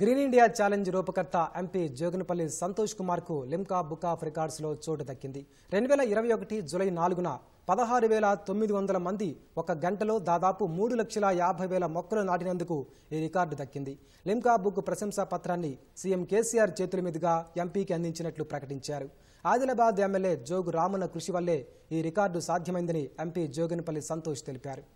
green India challenge రూపకర్త MP Joginapalli Santosh కుమార్కు Limca book of రికార్డ్స్లో చోటు దక్కింది రెండు వేల ఇరవై ఒకటి జులై నాలుగున పదహారు వేల తొమ్మిది వందల మంది ఒక గంటలో దాదాపు మూడు లక్షల యాభై వేల మొక్కలు నాటినందుకు ఈ రికార్డు దక్కింది లిమ్కా బుక్ ప్రశంసా పత్రాన్ని సీఎం కేసీఆర్ చేతుల మీదుగా ఎంపీకి అందించినట్లు ప్రకటించారు ఆదిలాబాద్ ఎమ్మెల్యే జోగు రామన్న కృషి వల్లే ఈ రికార్డు సాధ్యమైందని ఎంపీ జోగినపల్లి సంతోష్ తెలిపారు